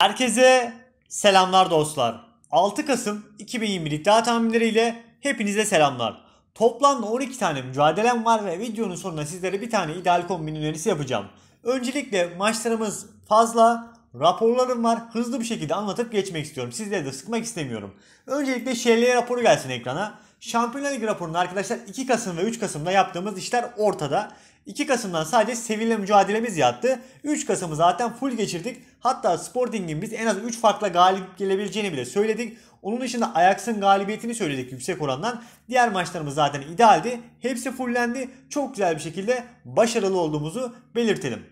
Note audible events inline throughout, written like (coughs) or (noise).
Herkese selamlar dostlar. 6 Kasım 2020 iddia tahminleriyle hepinize selamlar. Toplamda 12 tane mücadelem var ve videonun sonunda sizlere bir tane ideal kombin önerisi yapacağım. Öncelikle maçlarımız fazla, raporlarım var. Hızlı bir şekilde anlatıp geçmek istiyorum. Sizleri de sıkmak istemiyorum. Öncelikle ŞLE raporu gelsin ekrana. Şampiyonlar Ligi raporunu arkadaşlar 2 Kasım ve 3 Kasım'da yaptığımız işler ortada. 2 Kasım'dan sadece Sevilla mücadelemiz yattı. 3 Kasım'ı zaten full geçirdik. Hatta Sporting'in biz en az 3 farkla galip gelebileceğini bile söyledik. Onun dışında Ajax'ın galibiyetini söyledik yüksek orandan. Diğer maçlarımız zaten idealdi. Hepsi fullendi. Çok güzel bir şekilde başarılı olduğumuzu belirtelim.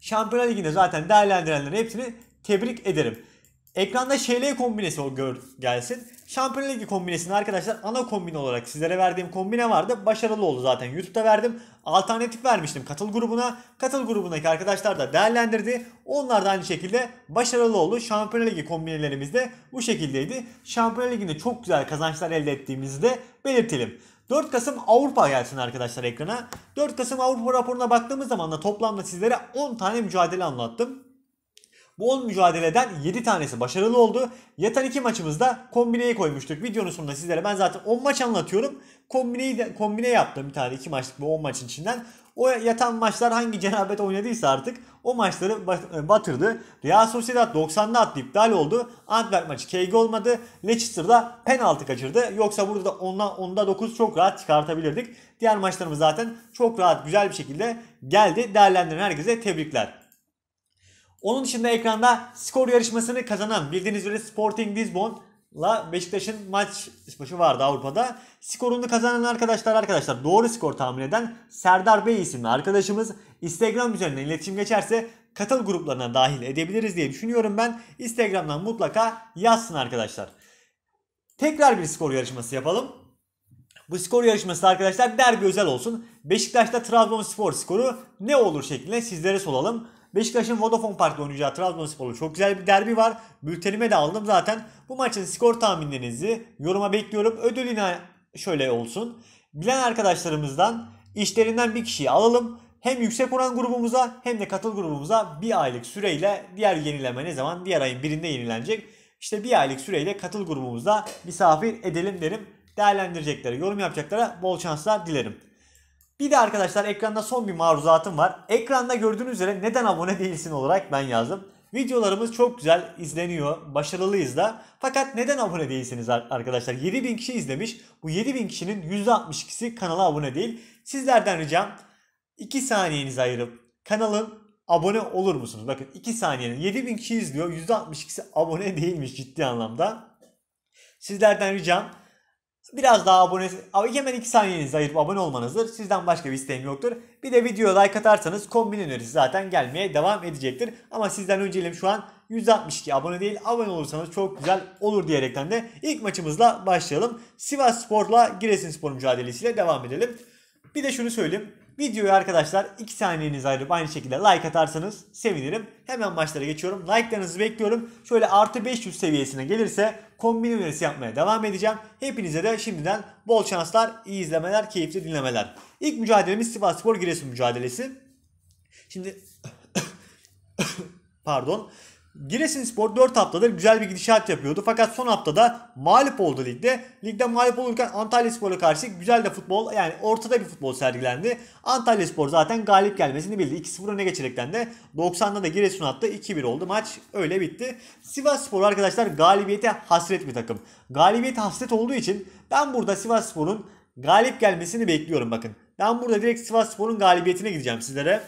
Şampiyonlar Ligi'nde zaten değerlendirenlerin hepsini tebrik ederim. Ekranda ŞL kombinesi o gör gelsin. Şampiyonlar Ligi kombinesini arkadaşlar ana kombin olarak sizlere verdiğim kombine vardı. Başarılı oldu zaten. YouTube'da verdim. Alternatif vermiştim katıl grubuna. Katıl grubundaki arkadaşlar da değerlendirdi. Onlar da aynı şekilde başarılı oldu. Şampiyonlar Ligi kombinelerimiz de bu şekildeydi. Şampiyonlar Ligi'nde çok güzel kazançlar elde ettiğimizi de belirtelim. 4 Kasım Avrupa gelsin arkadaşlar ekrana. 4 Kasım Avrupa raporuna baktığımız zaman da toplamda sizlere 10 tane mücadele anlattım. Bu 10 mücadeleden 7 tanesi başarılı oldu. Yatan 2 maçımızda kombineye koymuştuk. Videonun sonunda sizlere ben zaten 10 maç anlatıyorum. Kombineyi de, kombine yaptım bir tane 2 maçlık bu 10 maçın içinden. O yatan maçlar hangi cenabet oynadıysa artık o maçları e, batırdı. Real Sociedad 90'da attı iptal oldu. Antwerp maçı KG olmadı. Leicester'da penaltı kaçırdı. Yoksa burada da 10'da, 10'da 9 çok rahat çıkartabilirdik. Diğer maçlarımız zaten çok rahat güzel bir şekilde geldi. Değerlendiren herkese tebrikler. Onun dışında ekranda skor yarışmasını kazanan bildiğiniz üzere Sporting Lisbon La Beşiktaş'ın maç başı vardı Avrupa'da. Skorunu kazanan arkadaşlar arkadaşlar doğru skor tahmin eden Serdar Bey isimli arkadaşımız Instagram üzerinden iletişim geçerse katıl gruplarına dahil edebiliriz diye düşünüyorum ben. Instagram'dan mutlaka yazsın arkadaşlar. Tekrar bir skor yarışması yapalım. Bu skor yarışması arkadaşlar derbi özel olsun. Beşiktaş'ta Trabzonspor skoru ne olur şeklinde sizlere soralım. Beşiktaş'ın Vodafone Park'ta oynayacağı Trabzonspor'la çok güzel bir derbi var. Bültenime de aldım zaten. Bu maçın skor tahminlerinizi yoruma bekliyorum. Ödül yine şöyle olsun. Bilen arkadaşlarımızdan işlerinden bir kişiyi alalım. Hem yüksek oran grubumuza hem de katıl grubumuza bir aylık süreyle diğer yenileme ne zaman? Diğer ayın birinde yenilenecek. İşte bir aylık süreyle katıl grubumuza misafir edelim derim. Değerlendirecekleri, yorum yapacaklara bol şanslar dilerim. Bir de arkadaşlar ekranda son bir maruzatım var. Ekranda gördüğünüz üzere neden abone değilsin olarak ben yazdım. Videolarımız çok güzel izleniyor. Başarılıyız da. Fakat neden abone değilsiniz arkadaşlar? 7000 kişi izlemiş. Bu 7000 kişinin %62'si kanala abone değil. Sizlerden ricam 2 saniyenizi ayırıp kanalın abone olur musunuz? Bakın 2 saniyenin 7000 kişi izliyor. %62'si abone değilmiş ciddi anlamda. Sizlerden ricam Biraz daha abone, hemen 2 saniyeniz ayırıp abone olmanızdır. Sizden başka bir isteğim yoktur. Bir de videoya like atarsanız kombin önerisi zaten gelmeye devam edecektir. Ama sizden öncelim şu an 162 abone değil abone olursanız çok güzel olur diyerekten de ilk maçımızla başlayalım. Sivas Spor'la Giresun Spor mücadelesiyle devam edelim. Bir de şunu söyleyeyim. Videoyu arkadaşlar 2 saniyeniz ayırıp aynı şekilde like atarsanız sevinirim. Hemen maçlara geçiyorum. Like'larınızı bekliyorum. Şöyle artı 500 seviyesine gelirse kombin önerisi yapmaya devam edeceğim. Hepinize de şimdiden bol şanslar, iyi izlemeler, keyifli dinlemeler. İlk mücadelemiz Sivas Spor Giresun mücadelesi. Şimdi (coughs) pardon. Giresunspor 4 haftadır güzel bir gidişat yapıyordu. Fakat son haftada mağlup oldu ligde. Ligde mağlup olurken Antalya Spor'a karşı güzel de futbol yani ortada bir futbol sergilendi. Antalya Spor zaten galip gelmesini bildi. 2-0 öne geçerekten de 90'da da Giresun attı. 2-1 oldu. Maç öyle bitti. Sivas Spor arkadaşlar galibiyete hasret bir takım. Galibiyete hasret olduğu için ben burada Sivas Spor'un galip gelmesini bekliyorum bakın. Ben burada direkt Sivas Spor'un galibiyetine gideceğim sizlere.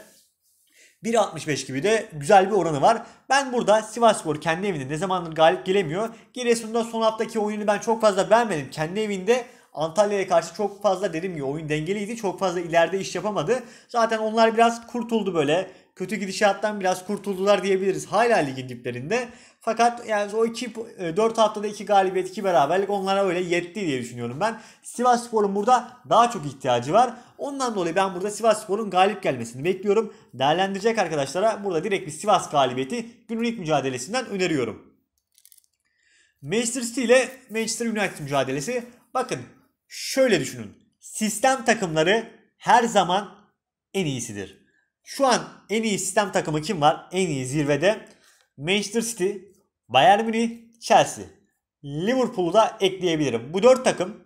1.65 gibi de güzel bir oranı var. Ben burada Sivasspor kendi evinde ne zamandır galip gelemiyor. Giresun'da son haftaki oyunu ben çok fazla beğenmedim. Kendi evinde Antalya'ya karşı çok fazla dedim ki oyun dengeliydi. Çok fazla ileride iş yapamadı. Zaten onlar biraz kurtuldu böyle kötü gidişattan biraz kurtuldular diyebiliriz. Hala ligin diplerinde. Fakat yani o 2 4 e, haftada 2 galibiyet, 2 beraberlik onlara öyle yetti diye düşünüyorum ben. Sivas Spor'un burada daha çok ihtiyacı var. Ondan dolayı ben burada Sivas Spor'un galip gelmesini bekliyorum. Değerlendirecek arkadaşlara burada direkt bir Sivas galibiyeti günün ilk mücadelesinden öneriyorum. Manchester City ile Manchester United mücadelesi. Bakın şöyle düşünün. Sistem takımları her zaman en iyisidir. Şu an en iyi sistem takımı kim var? En iyi zirvede Manchester City, Bayern Münih, Chelsea. Liverpool'u da ekleyebilirim. Bu 4 takım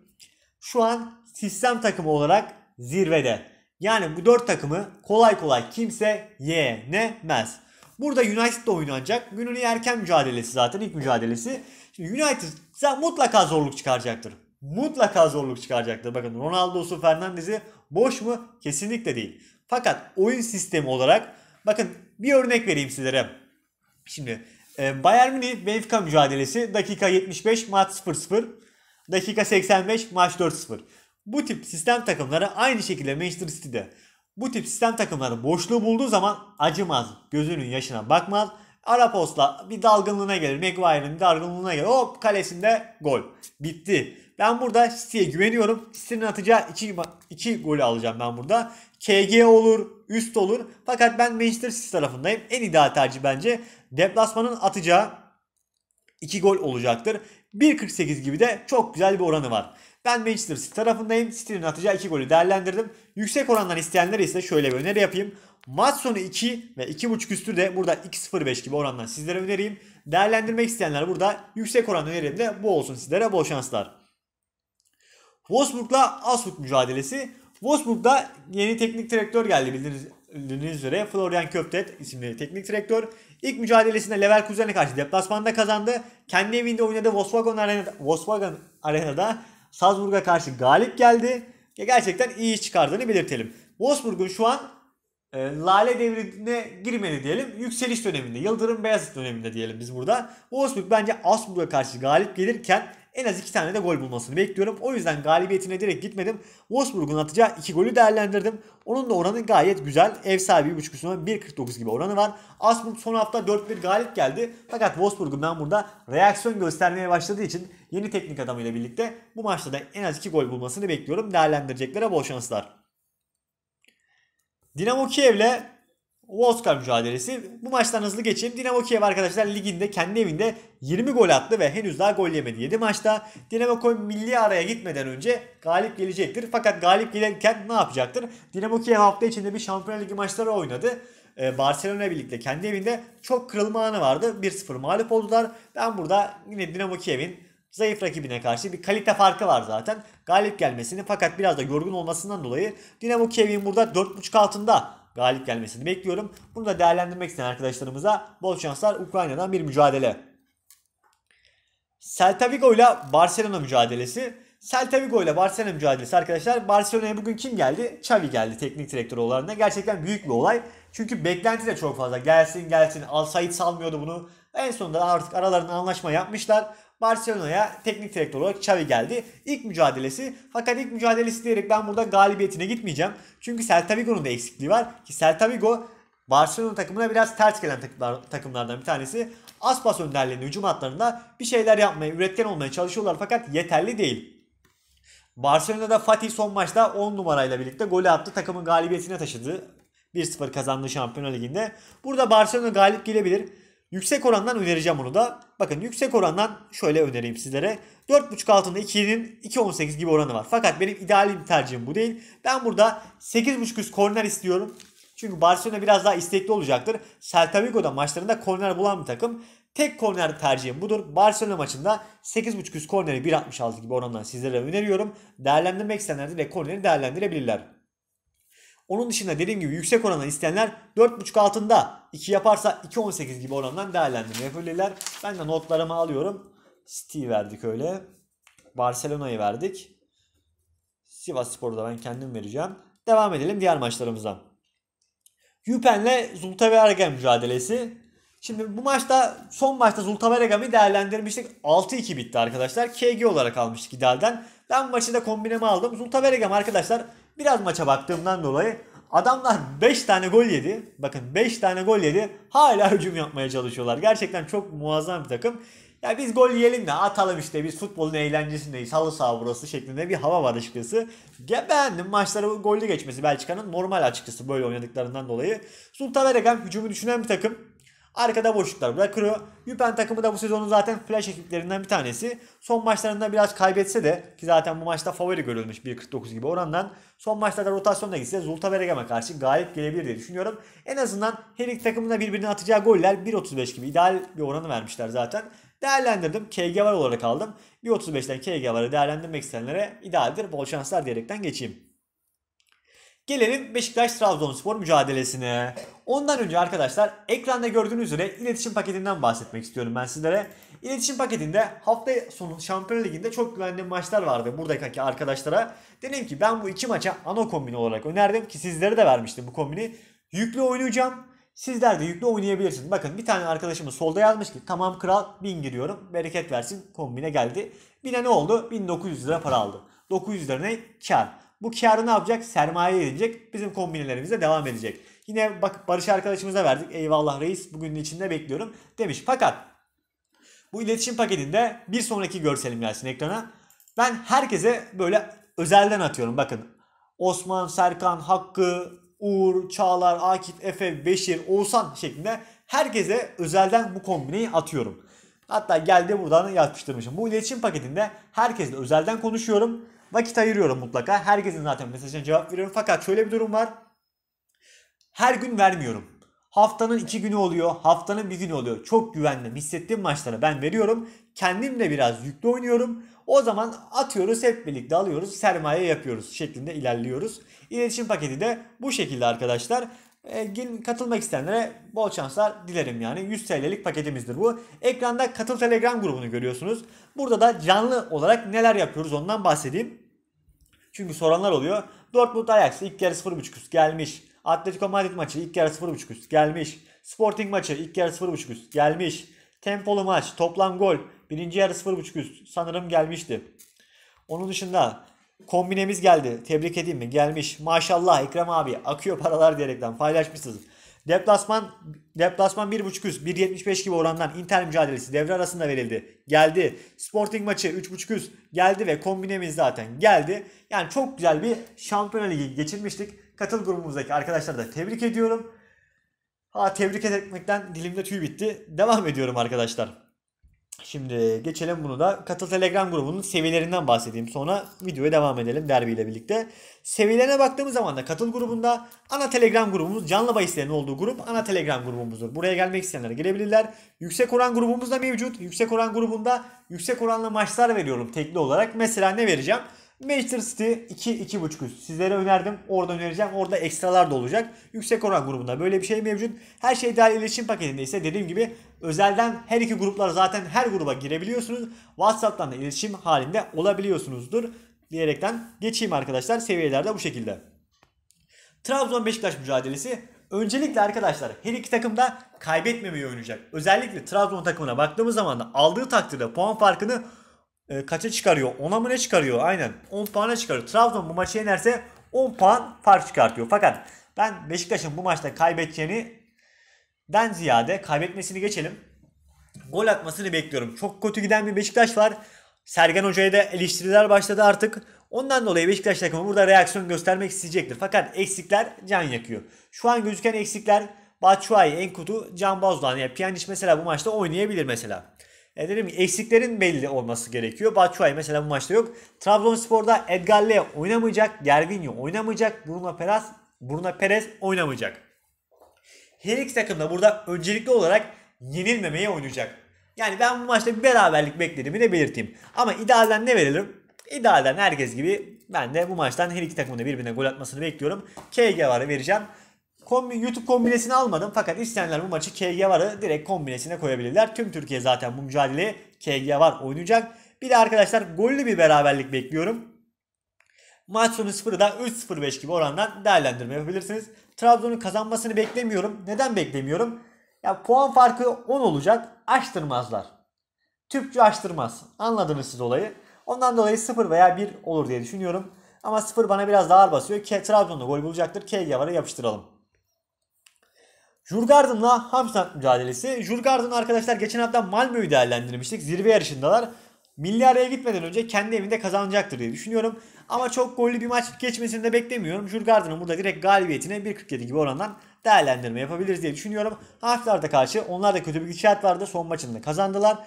şu an sistem takımı olarak zirvede. Yani bu 4 takımı kolay kolay kimse yenemez. Burada United oynanacak. Günün erken mücadelesi zaten ilk mücadelesi. Şimdi United mutlaka zorluk çıkaracaktır. Mutlaka zorluk çıkaracaktır. Bakın Ronaldo'su Fernandez'i boş mu? Kesinlikle değil. Fakat oyun sistemi olarak bakın bir örnek vereyim sizlere. Şimdi e, Bayern Münih Benfica mücadelesi dakika 75 maç 0-0. Dakika 85 maç 4-0. Bu tip sistem takımları aynı şekilde Manchester City'de. Bu tip sistem takımları boşluğu bulduğu zaman acımaz. Gözünün yaşına bakmaz. Arapos'la bir dalgınlığına gelir. Maguire'ın bir dalgınlığına gelir. Hop kalesinde gol. Bitti. Ben burada City'ye güveniyorum. City'nin atacağı 2 golü alacağım ben burada. KG olur, üst olur. Fakat ben Manchester City tarafındayım. En ideal tercih bence. Deplasmanın atacağı 2 gol olacaktır. 1.48 gibi de çok güzel bir oranı var. Ben Manchester City tarafındayım. City'nin atacağı 2 golü değerlendirdim. Yüksek orandan isteyenler ise şöyle bir öneri yapayım. Maç sonu 2 ve 2.5 üstü de burada 2.05 gibi orandan sizlere önereyim. Değerlendirmek isteyenler burada yüksek oran önerim de bu olsun sizlere bol şanslar. Wolfsburg'la Asfurt mücadelesi Wolfsburg'da yeni teknik direktör geldi bildiğiniz üzere. Florian Köftet isimli teknik direktör. İlk mücadelesinde Leverkusen'e karşı deplasmanda kazandı. Kendi evinde oynadığı Volkswagen Arena'da, Volkswagen Arena'da Salzburg'a karşı galip geldi. Gerçekten iyi iş çıkardığını belirtelim. Wolfsburg'un şu an e, lale devrine girmedi diyelim. Yükseliş döneminde, Yıldırım Beyazıt döneminde diyelim biz burada. Wolfsburg bence Augsburg'a karşı galip gelirken en az 2 tane de gol bulmasını bekliyorum. O yüzden galibiyetine direkt gitmedim. Wolfsburg'un atacağı 2 golü değerlendirdim. Onun da oranı gayet güzel. Ev sahibi 1.5 üstüne 1.49 gibi oranı var. Asburg son hafta 4-1 galip geldi. Fakat Wolfsburg'un ben burada reaksiyon göstermeye başladığı için yeni teknik adamıyla birlikte bu maçta da en az 2 gol bulmasını bekliyorum. Değerlendireceklere bol şanslar. Dinamo Kiev'le Oscar mücadelesi. Bu maçtan hızlı geçeyim. Dinamo Kiev arkadaşlar liginde kendi evinde 20 gol attı ve henüz daha gol yemedi. 7 maçta Dinamo Kiev milli araya gitmeden önce galip gelecektir. Fakat galip gelirken ne yapacaktır? Dinamo Kiev hafta içinde bir Şampiyonlar Ligi maçları oynadı. Ee, Barcelona birlikte kendi evinde çok kırılma anı vardı. 1-0 mağlup oldular. Ben burada yine Dinamo Kiev'in zayıf rakibine karşı bir kalite farkı var zaten. Galip gelmesini fakat biraz da yorgun olmasından dolayı Dinamo Kiev'in burada 4.5 altında galip gelmesini bekliyorum. Bunu da değerlendirmek isteyen arkadaşlarımıza bol şanslar Ukrayna'dan bir mücadele. Celta Vigo ile Barcelona mücadelesi. Celta Vigo ile Barcelona mücadelesi arkadaşlar. Barcelona'ya bugün kim geldi? Xavi geldi teknik direktör olarak Gerçekten büyük bir olay. Çünkü beklenti de çok fazla. Gelsin gelsin. Al Said salmıyordu bunu. En sonunda artık aralarında anlaşma yapmışlar. Barcelona'ya teknik direktör olarak Xavi geldi. İlk mücadelesi fakat ilk mücadelesi diyerek ben burada galibiyetine gitmeyeceğim. Çünkü Celta Vigo'nun da eksikliği var ki Celta Vigo Barcelona takımına biraz ters gelen takımlardan bir tanesi. Aspas önderliğinin hücum hatlarında bir şeyler yapmaya, üretken olmaya çalışıyorlar fakat yeterli değil. Barcelona'da Fatih son maçta 10 numarayla birlikte golü attı. Takımın galibiyetine taşıdı. 1-0 kazandı Şampiyonlar Ligi'nde. Burada Barcelona galip gelebilir. Yüksek orandan önereceğim onu da. Bakın yüksek orandan şöyle önereyim sizlere. 4.5 altında 2'nin 2.18 gibi oranı var. Fakat benim idealim tercihim bu değil. Ben burada 8.5 üst korner istiyorum. Çünkü Barcelona biraz daha istekli olacaktır. Celta Vigo'da maçlarında korner bulan bir takım. Tek korner tercihim budur. Barcelona maçında 8.5 üst korneri 1.66 gibi orandan sizlere öneriyorum. Değerlendirmek isteyenler de korneri değerlendirebilirler. Onun dışında dediğim gibi yüksek orandan isteyenler 4.5 altında 2 yaparsa 2.18 gibi orandan değerlendirme yapabilirler. Ben de notlarımı alıyorum. City verdik öyle. Barcelona'yı verdik. Sivas Spor'u da ben kendim vereceğim. Devam edelim diğer maçlarımıza. Yüpen'le Zultaverga mücadelesi. Şimdi bu maçta son maçta Zultaverga'yı değerlendirmiştik. 6-2 bitti arkadaşlar. KG olarak almıştık idealden. Ben bu maçı da kombineme aldım. Zultaverga arkadaşlar Biraz maça baktığımdan dolayı adamlar 5 tane gol yedi. Bakın 5 tane gol yedi. Hala hücum yapmaya çalışıyorlar. Gerçekten çok muazzam bir takım. Ya biz gol yiyelim de atalım işte biz futbolun eğlencesindeyiz halı saha burası şeklinde bir hava var açıkçası. Ya beğendim maçlara gollü geçmesi Belçika'nın normal açıkçası böyle oynadıklarından dolayı. Sultan Eregan hücumu düşünen bir takım. Arkada boşluklar bırakıyor. Yüpen takımı da bu sezonun zaten flash ekiplerinden bir tanesi. Son maçlarında biraz kaybetse de ki zaten bu maçta favori görülmüş 1.49 gibi orandan. Son maçlarda rotasyonda gitse Zulta Beregam'a karşı galip gelebilir diye düşünüyorum. En azından her iki takımın da birbirine atacağı goller 1.35 gibi ideal bir oranı vermişler zaten. Değerlendirdim. KG var olarak aldım. 1.35'ten KG varı değerlendirmek isteyenlere idealdir. Bol şanslar diyerekten geçeyim. Gelelim Beşiktaş-Trabzonspor mücadelesine. Ondan önce arkadaşlar ekranda gördüğünüz üzere iletişim paketinden bahsetmek istiyorum ben sizlere. İletişim paketinde hafta sonu Şampiyon Ligi'nde çok güvenli maçlar vardı buradaki arkadaşlara. Dedim ki ben bu iki maça ana kombini olarak önerdim ki sizlere de vermiştim bu kombini. Yüklü oynayacağım. Sizler de yüklü oynayabilirsiniz. Bakın bir tane arkadaşımız solda yazmış ki tamam kral bin giriyorum. Bereket versin kombine geldi. Bine ne oldu? 1900 lira para aldı. 900 lira ne? Kar. Bu karı ne yapacak? Sermaye edecek. Bizim kombinelerimize devam edecek. Yine bak Barış arkadaşımıza verdik. Eyvallah reis bugünün içinde bekliyorum demiş. Fakat bu iletişim paketinde bir sonraki görselim gelsin ekrana. Ben herkese böyle özelden atıyorum. Bakın Osman, Serkan, Hakkı, Uğur, Çağlar, Akif, Efe, Beşir, Oğuzhan şeklinde herkese özelden bu kombineyi atıyorum. Hatta geldi buradan yapıştırmışım. Bu iletişim paketinde herkesle özelden konuşuyorum. Vakit ayırıyorum mutlaka. Herkesin zaten mesajına cevap veriyorum. Fakat şöyle bir durum var. Her gün vermiyorum. Haftanın iki günü oluyor. Haftanın bir günü oluyor. Çok güvenli hissettiğim maçlara ben veriyorum. Kendim de biraz yüklü oynuyorum. O zaman atıyoruz hep birlikte alıyoruz. Sermaye yapıyoruz şeklinde ilerliyoruz. İletişim paketi de bu şekilde arkadaşlar. E, katılmak isteyenlere bol şanslar dilerim yani. 100 TL'lik paketimizdir bu. Ekranda katıl telegram grubunu görüyorsunuz. Burada da canlı olarak neler yapıyoruz ondan bahsedeyim. Çünkü soranlar oluyor. Dortmund Ajax ilk yarı 0.5 üst gelmiş. Atletico Madrid maçı ilk yarı 0.5 üst gelmiş. Sporting maçı ilk yarı 0.5 üst gelmiş. Tempolu maç toplam gol birinci yarı 0.5 üst sanırım gelmişti. Onun dışında kombinemiz geldi. Tebrik edeyim mi? Gelmiş. Maşallah Ekrem abi akıyor paralar diyerekten paylaşmışsınız. Deplasman deplasman 1.5 üst 1.75 gibi orandan Inter mücadelesi devre arasında verildi. Geldi. Sporting maçı 3.5 üst geldi ve kombinemiz zaten geldi. Yani çok güzel bir Şampiyonlar Ligi geçirmiştik. Katıl grubumuzdaki arkadaşları da tebrik ediyorum. Ha tebrik etmekten dilimde tüy bitti. Devam ediyorum arkadaşlar. Şimdi geçelim bunu da Katıl Telegram grubunun seviyelerinden bahsedeyim. Sonra videoya devam edelim derbiyle birlikte. Seviyelerine baktığımız zaman da Katıl grubunda ana Telegram grubumuz canlı bahislerin olduğu grup ana Telegram grubumuzdur. Buraya gelmek isteyenler gelebilirler. Yüksek oran grubumuz da mevcut. Yüksek oran grubunda yüksek oranlı maçlar veriyorum tekli olarak. Mesela ne vereceğim? Manchester City 2-2.5 üst. Sizlere önerdim. Orada önereceğim. Orada ekstralar da olacak. Yüksek oran grubunda böyle bir şey mevcut. Her şey dahil iletişim paketinde ise dediğim gibi özelden her iki gruplar zaten her gruba girebiliyorsunuz. WhatsApp'tan da iletişim halinde olabiliyorsunuzdur diyerekten geçeyim arkadaşlar. Seviyeler de bu şekilde. Trabzon Beşiktaş mücadelesi Öncelikle arkadaşlar her iki takım da kaybetmemeyi oynayacak. Özellikle Trabzon takımına baktığımız zaman da aldığı takdirde puan farkını e, kaça çıkarıyor? 10'a mı ne çıkarıyor? Aynen 10 puana çıkarıyor. Trabzon bu maça inerse 10 puan fark çıkartıyor. Fakat ben Beşiktaş'ın bu maçta kaybedeceğini ben ziyade kaybetmesini geçelim. Gol atmasını bekliyorum. Çok kötü giden bir Beşiktaş var. Sergen Hoca'ya da eleştiriler başladı artık. Ondan dolayı Beşiktaş takımı burada reaksiyon göstermek isteyecektir. Fakat eksikler can yakıyor. Şu an gözüken eksikler Batshuayi, Enkutu, Can Bozdoğan. Yani Pjanic mesela bu maçta oynayabilir mesela. E dedim ki eksiklerin belli olması gerekiyor. Batshuayi mesela bu maçta yok. Trabzonspor'da Edgar Lea oynamayacak. Gervinho oynamayacak. Bruno Perez, Bruno Perez oynamayacak. Her iki takım da burada öncelikli olarak yenilmemeye oynayacak. Yani ben bu maçta bir beraberlik beklediğimi de belirteyim. Ama idealden ne verelim? İdealden herkes gibi ben de bu maçtan her iki takımın da birbirine gol atmasını bekliyorum. KG varı vereceğim. Kombi, YouTube kombinesini almadım fakat isteyenler bu maçı KG varı direkt kombinesine koyabilirler. Tüm Türkiye zaten bu mücadeleyi KG var oynayacak. Bir de arkadaşlar gollü bir beraberlik bekliyorum. Maç sonu 0'ı da 3-0-5 gibi orandan değerlendirme yapabilirsiniz. Trabzon'un kazanmasını beklemiyorum. Neden beklemiyorum? Ya puan farkı 10 olacak. Açtırmazlar. Tüpçü açtırmaz. Anladınız siz olayı. Ondan dolayı 0 veya 1 olur diye düşünüyorum. Ama 0 bana biraz daha ağır basıyor. K Trabzon'da gol bulacaktır. KG vara yapıştıralım. Jurgard'ınla Hamstad mücadelesi. Jurgard'ın arkadaşlar geçen hafta Malmö'yü değerlendirmiştik. Zirve yarışındalar. Milli araya gitmeden önce kendi evinde kazanacaktır diye düşünüyorum. Ama çok gollü bir maç geçmesini de beklemiyorum. Jurgard'ın burada direkt galibiyetine 1.47 gibi orandan değerlendirme yapabiliriz diye düşünüyorum. Harflarda karşı onlar da kötü bir gidişat vardı. Son maçında. kazandılar.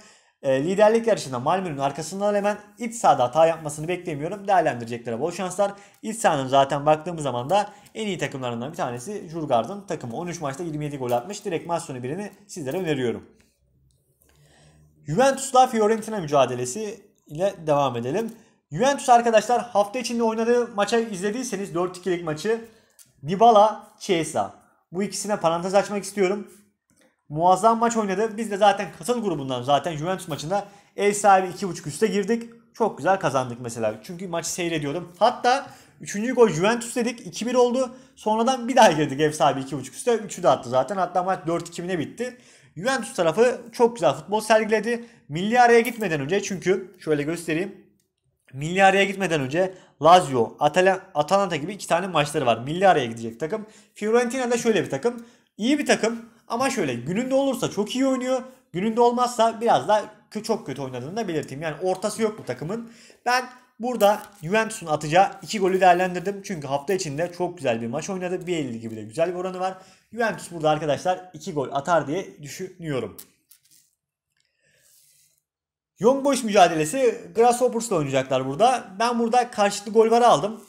Ee, liderlik yarışında Malmö'nün arkasından hemen iç sahada hata yapmasını beklemiyorum. Değerlendirecekler bol şanslar. İç sahanın zaten baktığımız zaman da en iyi takımlarından bir tanesi Jurgard'ın takımı. 13 maçta 27 gol atmış. Direkt maç sonu birini sizlere öneriyorum. Juventus'la Fiorentina mücadelesi ile devam edelim. Juventus arkadaşlar hafta içinde oynadığı maça izlediyseniz 4-2'lik maçı Dybala, Chiesa. Bu ikisine parantez açmak istiyorum. Muazzam maç oynadı. Biz de zaten katıl grubundan zaten Juventus maçında ev sahibi 2.5 üste girdik. Çok güzel kazandık mesela. Çünkü maçı seyrediyordum. Hatta 3. gol Juventus dedik. 2-1 oldu. Sonradan bir daha girdik ev sahibi 2.5 üste. 3'ü de attı zaten. Hatta maç 4-2 bitti. Juventus tarafı çok güzel futbol sergiledi. Milli araya gitmeden önce çünkü şöyle göstereyim. Milli araya gitmeden önce Lazio, Atala, Atalanta gibi iki tane maçları var. Milli araya gidecek takım. Fiorentina da şöyle bir takım. İyi bir takım ama şöyle gününde olursa çok iyi oynuyor. Gününde olmazsa biraz da çok kötü oynadığını da belirteyim. Yani ortası yok bu takımın. Ben burada Juventus'un atacağı 2 golü değerlendirdim. Çünkü hafta içinde çok güzel bir maç oynadı. 1.50 gibi de güzel bir oranı var. Juventus burada arkadaşlar 2 gol atar diye düşünüyorum. Young Boys mücadelesi Grasshoppers'la oynayacaklar burada. Ben burada karşılıklı gol var aldım.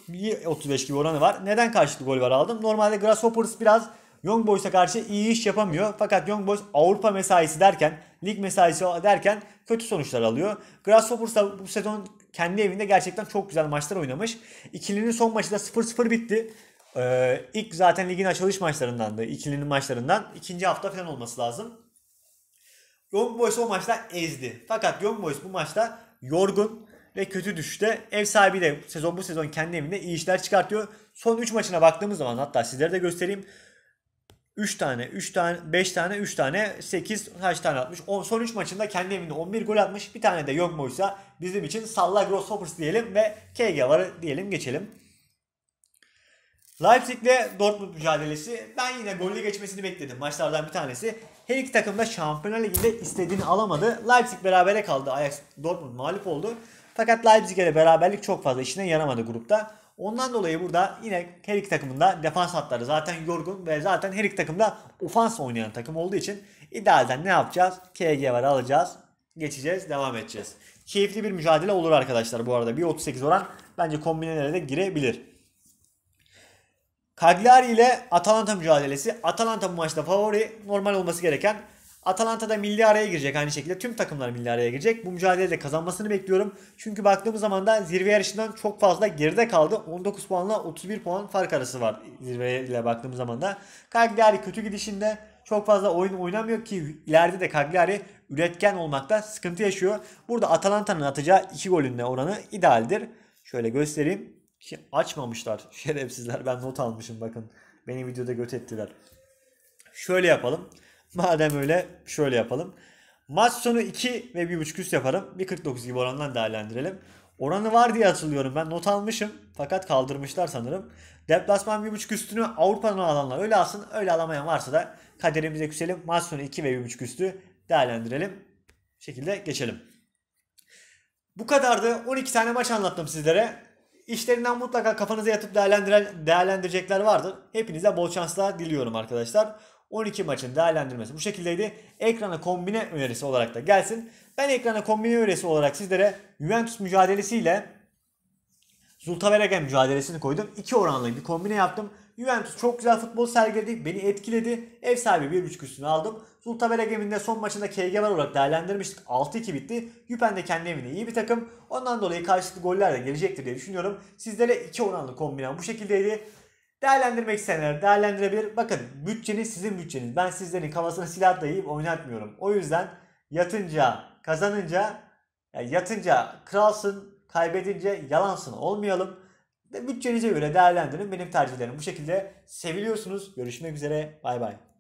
35 gibi oranı var. Neden karşılıklı gol var aldım? Normalde Grasshoppers biraz Young Boys'a karşı iyi iş yapamıyor. Fakat Young Boys Avrupa mesaisi derken, lig mesaisi derken kötü sonuçlar alıyor. Grasshoppers da bu sezon kendi evinde gerçekten çok güzel maçlar oynamış. İkilinin son maçı da 0-0 bitti. Ee, ilk zaten ligin açılış maçlarından da, ikilinin maçlarından. ikinci hafta falan olması lazım. Young Boys o maçta ezdi. Fakat Young Boys bu maçta yorgun ve kötü düşüşte. Ev sahibi de sezon bu sezon kendi evinde iyi işler çıkartıyor. Son 3 maçına baktığımız zaman hatta sizlere de göstereyim. 3 tane, 3 tane, 5 tane, 3 tane, 8 kaç tane atmış. O, son 3 maçında kendi evinde 11 gol atmış. Bir tane de yok muysa bizim için Salla Grasshoppers diyelim ve KG var diyelim geçelim. Leipzig ile Dortmund mücadelesi. Ben yine golü geçmesini bekledim maçlardan bir tanesi. Her iki takım da Şampiyonlar Ligi'nde istediğini alamadı. Leipzig berabere kaldı. Ajax Dortmund mağlup oldu. Fakat Leipzig'e de beraberlik çok fazla işine yaramadı grupta. Ondan dolayı burada yine her iki takımında defans hatları zaten yorgun ve zaten her iki takımda ofans oynayan takım olduğu için idealden ne yapacağız? KG var alacağız. Geçeceğiz. Devam edeceğiz. Keyifli bir mücadele olur arkadaşlar bu arada. 1.38 oran bence kombinelere de girebilir. Cagliari ile Atalanta mücadelesi. Atalanta bu maçta favori. Normal olması gereken Atalanta da milli araya girecek aynı şekilde. Tüm takımlar milli araya girecek. Bu mücadeleyi de kazanmasını bekliyorum. Çünkü baktığımız zaman da zirve yarışından çok fazla geride kaldı. 19 puanla 31 puan fark arası var zirve baktığımız zaman da. Cagliari kötü gidişinde çok fazla oyun oynamıyor ki ileride de Cagliari üretken olmakta sıkıntı yaşıyor. Burada Atalanta'nın atacağı 2 golünle oranı idealdir. Şöyle göstereyim. Ki açmamışlar şerefsizler. Ben not almışım bakın. Beni videoda göt ettiler. Şöyle yapalım. Madem öyle şöyle yapalım. Maç sonu 2 ve 1.5 üst yapalım. 1.49 gibi orandan değerlendirelim. Oranı var diye hatırlıyorum ben not almışım. Fakat kaldırmışlar sanırım. Deplasman 1.5 üstünü Avrupa'dan alanlar öyle alsın. Öyle alamayan varsa da kaderimize küselim. Maç sonu 2 ve 1.5 üstü değerlendirelim. Şekilde geçelim. Bu kadardı. 12 tane maç anlattım sizlere. İşlerinden mutlaka kafanıza yatıp değerlendiren, değerlendirecekler vardır. Hepinize bol şanslar diliyorum arkadaşlar. 12 maçın değerlendirmesi bu şekildeydi. Ekrana kombine önerisi olarak da gelsin. Ben ekrana kombine önerisi olarak sizlere Juventus mücadelesiyle Zultaveregen mücadelesini koydum. İki oranlı bir kombine yaptım. Juventus çok güzel futbol sergiledi. Beni etkiledi. Ev sahibi 1.5 üstüne aldım. Zultaveregen'in de son maçında KG var olarak değerlendirmiştik. 6-2 bitti. Yüpen de kendi evinde iyi bir takım. Ondan dolayı karşılıklı goller de gelecektir diye düşünüyorum. Sizlere iki oranlı kombinem bu şekildeydi. Değerlendirmek isteyenler değerlendirebilir. Bakın bütçeniz sizin bütçeniz. Ben sizlerin kafasına silah dayayıp oynatmıyorum. O yüzden yatınca kazanınca yatınca kralsın kaybedince yalansın olmayalım. Bütçenize göre değerlendirin. Benim tercihlerim bu şekilde. Seviliyorsunuz. Görüşmek üzere. Bay bay.